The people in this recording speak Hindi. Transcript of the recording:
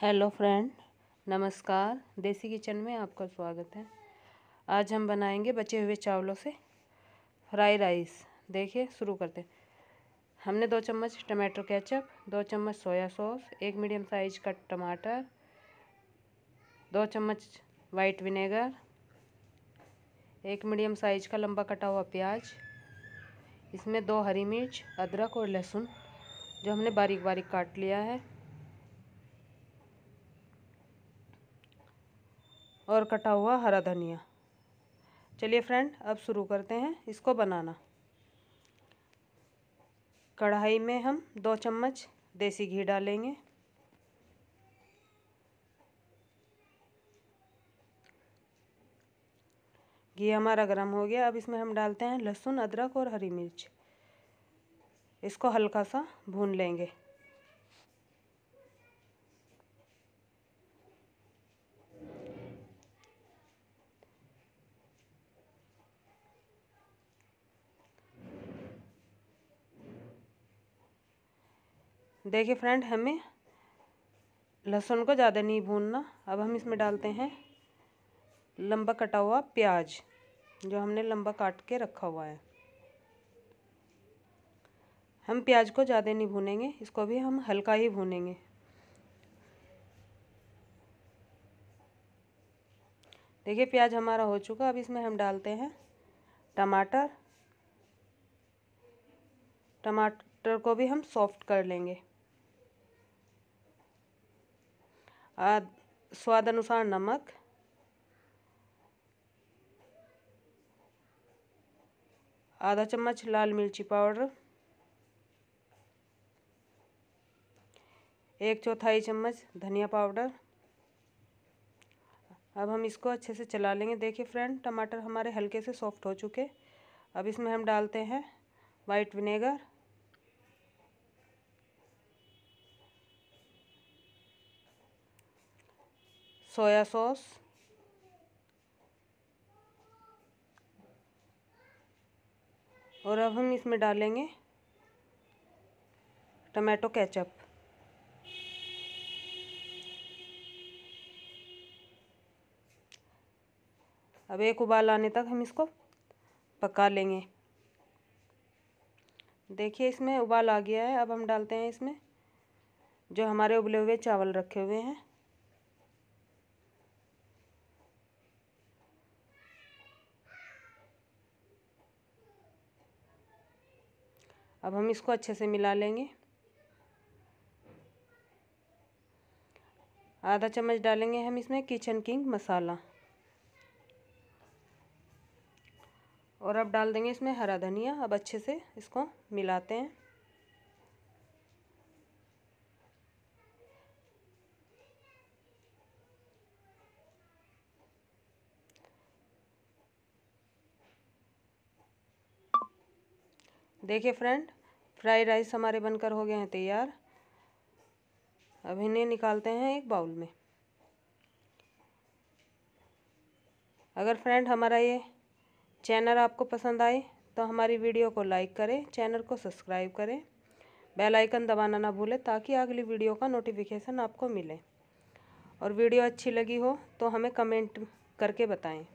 हेलो फ्रेंड नमस्कार देसी किचन में आपका स्वागत है आज हम बनाएंगे बचे हुए चावलों से फ्राई राइस देखिए शुरू करते हैं हमने दो चम्मच टमाटो केचप दो चम्मच सोया सॉस एक मीडियम साइज का टमाटर दो चम्मच वाइट विनेगर एक मीडियम साइज का लंबा कटा हुआ प्याज इसमें दो हरी मिर्च अदरक और लहसुन जो हमने बारीक बारीक काट लिया है और कटा हुआ हरा धनिया चलिए फ्रेंड अब शुरू करते हैं इसको बनाना कढ़ाई में हम दो चम्मच देसी घी डालेंगे घी हमारा गर्म हो गया अब इसमें हम डालते हैं लहसुन अदरक और हरी मिर्च इसको हल्का सा भून लेंगे देखिए फ्रेंड हमें लहसुन को ज़्यादा नहीं भूनना अब हम इसमें डालते हैं लंबा कटा हुआ प्याज जो हमने लंबा काट के रखा हुआ है हम प्याज को ज़्यादा नहीं भूनेंगे इसको भी हम हल्का ही भूनेंगे देखिए प्याज हमारा हो चुका अब इसमें हम डालते हैं टमाटर टमाटर को भी हम सॉफ्ट कर लेंगे स्वाद अनुसार नमक आधा चम्मच लाल मिर्ची पाउडर एक चौथाई चम्मच धनिया पाउडर अब हम इसको अच्छे से चला लेंगे देखिए फ्रेंड टमाटर हमारे हल्के से सॉफ्ट हो चुके अब इसमें हम डालते हैं वाइट विनेगर सोया सॉस और अब हम इसमें डालेंगे टमाटो केचप अब एक उबाल आने तक हम इसको पका लेंगे देखिए इसमें उबाल आ गया है अब हम डालते हैं इसमें जो हमारे उबले हुए चावल रखे हुए हैं अब हम इसको अच्छे से मिला लेंगे आधा चम्मच डालेंगे हम इसमें किचन किंग मसाला और अब डाल देंगे इसमें हरा धनिया अब अच्छे से इसको मिलाते हैं देखिए फ्रेंड फ्राई राइस हमारे बनकर हो गए हैं तैयार अब इन्हें निकालते हैं एक बाउल में अगर फ्रेंड हमारा ये चैनल आपको पसंद आए तो हमारी वीडियो को लाइक करें चैनल को सब्सक्राइब करें बेल आइकन दबाना ना भूलें ताकि अगली वीडियो का नोटिफिकेशन आपको मिले और वीडियो अच्छी लगी हो तो हमें कमेंट करके बताएं